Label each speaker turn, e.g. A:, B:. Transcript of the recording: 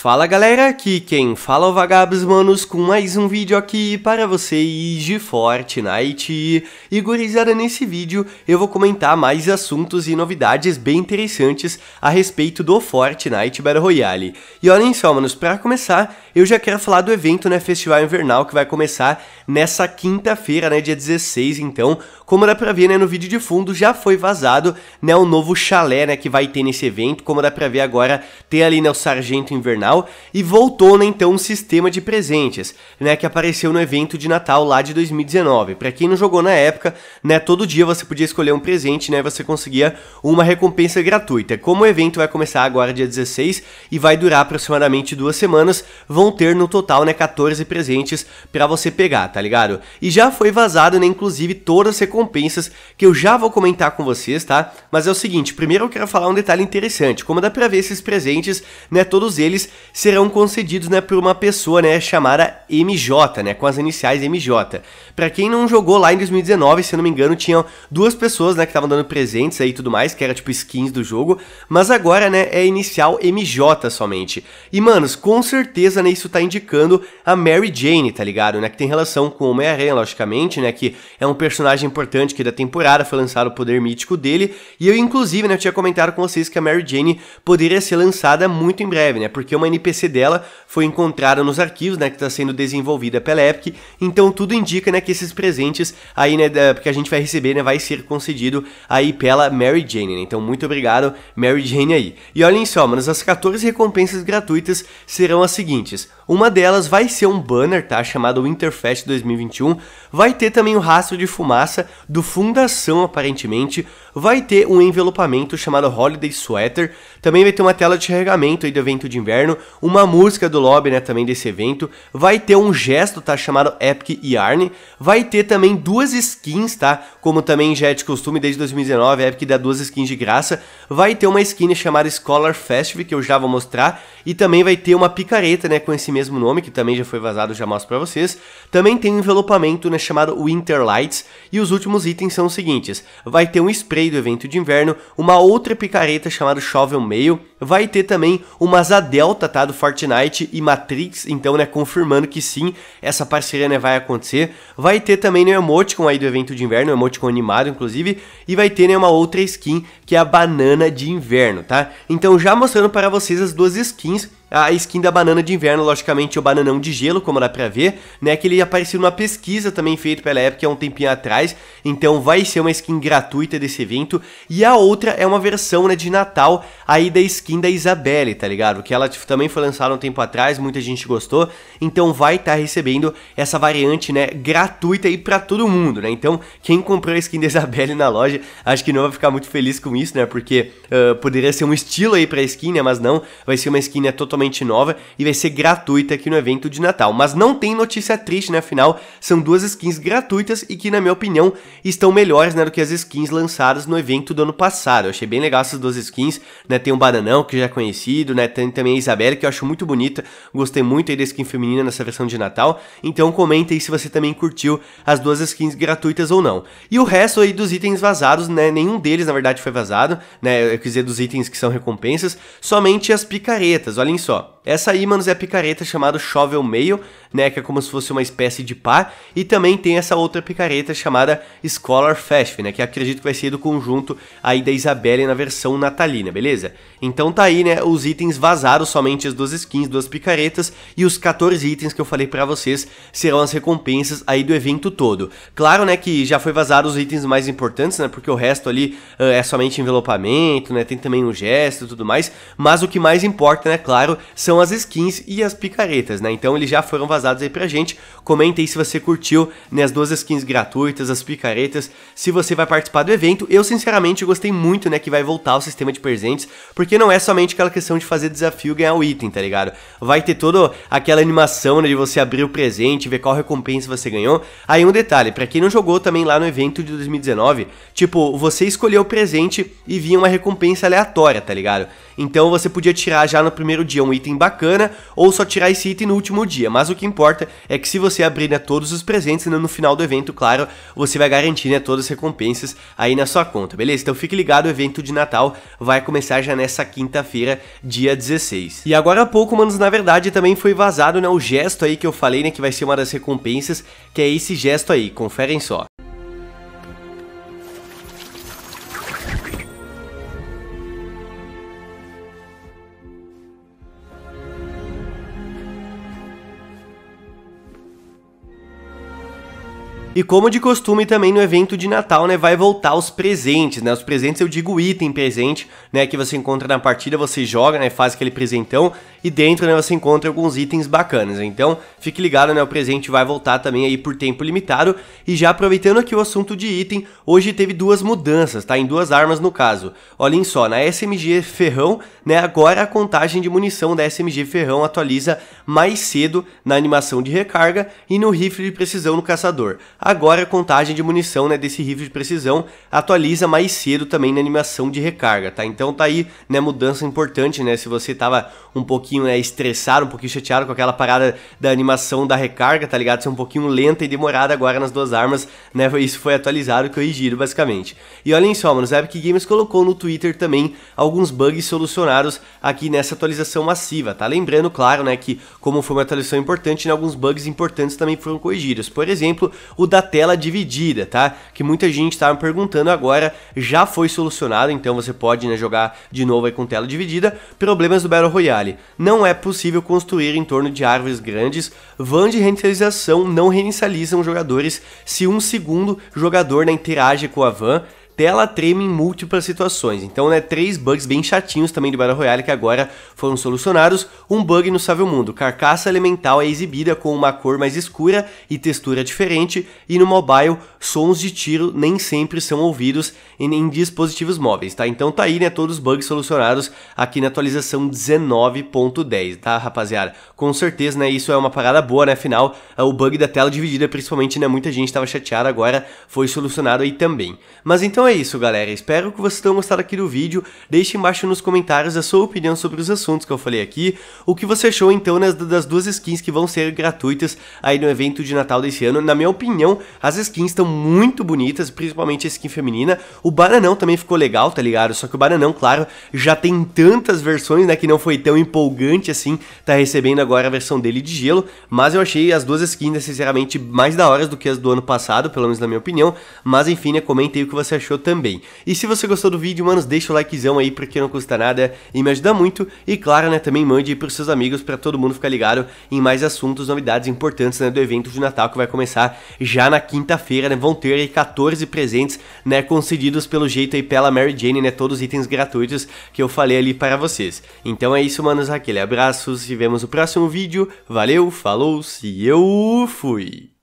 A: Fala galera, aqui quem fala é o Vagabos Manos com mais um vídeo aqui para vocês de Fortnite. E gurizada, nesse vídeo eu vou comentar mais assuntos e novidades bem interessantes a respeito do Fortnite Battle Royale. E olhem só, manos, para começar, eu já quero falar do evento, né, Festival Invernal, que vai começar nessa quinta-feira, né, dia 16, então, como dá pra ver, né, no vídeo de fundo já foi vazado, né, o novo chalé, né, que vai ter nesse evento, como dá pra ver agora, tem ali, né, o Sargento Invernal, e voltou né, então um sistema de presentes, né, que apareceu no evento de Natal lá de 2019. Para quem não jogou na época, né, todo dia você podia escolher um presente, né, você conseguia uma recompensa gratuita. Como o evento vai começar agora dia 16 e vai durar aproximadamente duas semanas, vão ter no total, né, 14 presentes para você pegar, tá ligado? E já foi vazado, né, inclusive todas as recompensas que eu já vou comentar com vocês, tá? Mas é o seguinte, primeiro eu quero falar um detalhe interessante, como dá pra ver esses presentes, né, todos eles serão concedidos né, por uma pessoa né, chamada MJ, né, com as iniciais MJ. Para quem não jogou lá em 2019, se não me engano, tinham duas pessoas né, que estavam dando presentes aí e tudo mais, que era tipo skins do jogo, mas agora né, é inicial MJ somente. E manos, com certeza né, isso tá indicando a Mary Jane, tá ligado? Né, que tem relação com o Homem-Aranha, logicamente, né, que é um personagem importante que da temporada foi lançado o poder mítico dele, e eu inclusive né, eu tinha comentado com vocês que a Mary Jane poderia ser lançada muito em breve, né, porque é uma NPC dela foi encontrada nos arquivos, né, que está sendo desenvolvida pela Epic. Então tudo indica, né, que esses presentes aí, né, que a gente vai receber, né, vai ser concedido aí pela Mary Jane, né? Então muito obrigado, Mary Jane aí. E olhem só, manos, as 14 recompensas gratuitas serão as seguintes. Uma delas vai ser um banner, tá, chamado Winterfest 2021. Vai ter também o um rastro de fumaça do Fundação, aparentemente. Vai ter um envelopamento chamado Holiday Sweater. Também vai ter uma tela de carregamento aí do evento de inverno, uma música do lobby, né, também desse evento. Vai ter um gesto, tá, chamado Epic Yarn. Vai ter também duas skins, tá, como também já é de costume desde 2019, a Epic dá duas skins de graça. Vai ter uma skin chamada Scholar Festival que eu já vou mostrar. E também vai ter uma picareta, né, com esse mesmo nome, que também já foi vazado, já mostro pra vocês. Também tem um envelopamento, né, chamado Winter Lights. E os últimos itens são os seguintes. Vai ter um spray do evento de inverno, uma outra picareta chamada Shovel meio vai ter também uma asa delta, tá, do Fortnite e Matrix, então, né, confirmando que sim, essa parceria, né, vai acontecer. Vai ter também, né, o emoticon aí do evento de inverno, um emoticon animado, inclusive, e vai ter, né, uma outra skin, que é a banana de inverno, tá? Então, já mostrando para vocês as duas skins, a skin da banana de inverno, logicamente, o bananão de gelo, como dá pra ver, né, que ele apareceu numa pesquisa também feita pela época há um tempinho atrás, então vai ser uma skin gratuita desse evento, e a outra é uma versão, né, de Natal aí da skin skin da Isabelle, tá ligado? Que ela tipo, também foi lançada um tempo atrás, muita gente gostou. Então vai estar tá recebendo essa variante, né, gratuita aí para todo mundo, né? Então, quem comprou a skin da Isabelle na loja, acho que não vai ficar muito feliz com isso, né? Porque uh, poderia ser um estilo aí pra skin, né? Mas não, vai ser uma skin né, totalmente nova e vai ser gratuita aqui no evento de Natal. Mas não tem notícia triste, né? Afinal, são duas skins gratuitas e que, na minha opinião, estão melhores, né, do que as skins lançadas no evento do ano passado. Eu achei bem legal essas duas skins, né? Tem um bananão que já é conhecido, né? Tem também a Isabelle, que eu acho muito bonita. Gostei muito aí da skin feminina nessa versão de Natal. Então comenta aí se você também curtiu as duas skins gratuitas ou não. E o resto aí dos itens vazados, né? Nenhum deles, na verdade, foi vazado, né? Eu quis dizer dos itens que são recompensas, somente as picaretas, olhem só. Essa ímãs é a picareta chamada Shovel Mail, né, que é como se fosse uma espécie de pá, e também tem essa outra picareta chamada Scholar Fast, né, que acredito que vai ser do conjunto aí da Isabelle na versão natalina, beleza? Então tá aí, né, os itens vazaram somente as duas skins, duas picaretas, e os 14 itens que eu falei para vocês serão as recompensas aí do evento todo. Claro, né, que já foi vazado os itens mais importantes, né, porque o resto ali uh, é somente envelopamento, né, tem também um gesto e tudo mais, mas o que mais importa, né, claro, são são as skins e as picaretas, né? Então eles já foram vazados aí pra gente. Comenta aí se você curtiu, né, as duas skins gratuitas, as picaretas, se você vai participar do evento. Eu, sinceramente, gostei muito, né, que vai voltar o sistema de presentes, porque não é somente aquela questão de fazer desafio e ganhar o item, tá ligado? Vai ter toda aquela animação, né, de você abrir o presente, ver qual recompensa você ganhou. Aí um detalhe, pra quem não jogou também lá no evento de 2019, tipo, você escolheu o presente e vinha uma recompensa aleatória, tá ligado? Então você podia tirar já no primeiro dia um item bacana, bacana, ou só tirar esse item no último dia. Mas o que importa é que se você abrir né, todos os presentes, né, no final do evento, claro, você vai garantir né, todas as recompensas aí na sua conta, beleza? Então fique ligado, o evento de Natal vai começar já nessa quinta-feira, dia 16. E agora há pouco, manos, na verdade, também foi vazado né, o gesto aí que eu falei, né, que vai ser uma das recompensas, que é esse gesto aí, conferem só. E como de costume também no evento de Natal, né, vai voltar os presentes, né? Os presentes eu digo item presente, né, que você encontra na partida, você joga, né, faz aquele presentão e dentro né, você encontra alguns itens bacanas. Então fique ligado, né, o presente vai voltar também aí por tempo limitado. E já aproveitando aqui o assunto de item, hoje teve duas mudanças, tá? Em duas armas no caso. Olhem só, na SMG Ferrão, né, agora a contagem de munição da SMG Ferrão atualiza mais cedo na animação de recarga e no rifle de precisão no caçador. Agora a contagem de munição né, desse rifle de precisão atualiza mais cedo também na animação de recarga, tá? Então tá aí, né, mudança importante, né? Se você tava um pouquinho pouquinho né, estressaram, um pouquinho chateado com aquela parada da animação da recarga, tá ligado? Ser um pouquinho lenta e demorada agora nas duas armas, né? Isso foi atualizado, corrigido basicamente. E olhem só, mano, o Epic Games colocou no Twitter também alguns bugs solucionados aqui nessa atualização massiva, tá? Lembrando, claro, né, que como foi uma atualização importante, né, alguns bugs importantes também foram corrigidos. Por exemplo, o da tela dividida, tá? Que muita gente estava perguntando agora, já foi solucionado, então você pode né, jogar de novo aí com tela dividida. Problemas do Battle Royale não é possível construir em torno de árvores grandes, Van de reinicialização não reinicializam jogadores se um segundo jogador não né, interage com a van tela treme em múltiplas situações. Então, né, três bugs bem chatinhos também de Battle Royale que agora foram solucionados. Um bug no Sável Mundo, carcaça elemental é exibida com uma cor mais escura e textura diferente, e no mobile, sons de tiro nem sempre são ouvidos em, em dispositivos móveis, tá? Então tá aí, né, todos os bugs solucionados aqui na atualização 19.10, tá, rapaziada? Com certeza, né, isso é uma parada boa, né, afinal, é o bug da tela dividida, principalmente, né, muita gente estava chateada agora, foi solucionado aí também. Mas então é é isso, galera. Espero que vocês tenham gostado aqui do vídeo. Deixe embaixo nos comentários a sua opinião sobre os assuntos que eu falei aqui. O que você achou, então, das duas skins que vão ser gratuitas aí no evento de Natal desse ano. Na minha opinião, as skins estão muito bonitas, principalmente a skin feminina. O Bananão também ficou legal, tá ligado? Só que o Bananão, claro, já tem tantas versões, né, que não foi tão empolgante assim. Tá recebendo agora a versão dele de gelo. Mas eu achei as duas skins, sinceramente, mais da hora do que as do ano passado, pelo menos na minha opinião. Mas enfim, né, comente aí o que você achou também. E se você gostou do vídeo, manos, deixa o likezão aí porque não custa nada e me ajuda muito. E claro, né, também mande aí pros seus amigos para todo mundo ficar ligado em mais assuntos, novidades importantes né, do evento de Natal que vai começar já na quinta-feira, né? Vão ter aí 14 presentes, né, concedidos pelo jeito aí pela Mary Jane, né, todos os itens gratuitos que eu falei ali para vocês. Então é isso, manos, aquele abraço, se vemos no próximo vídeo. Valeu, falou, se eu fui.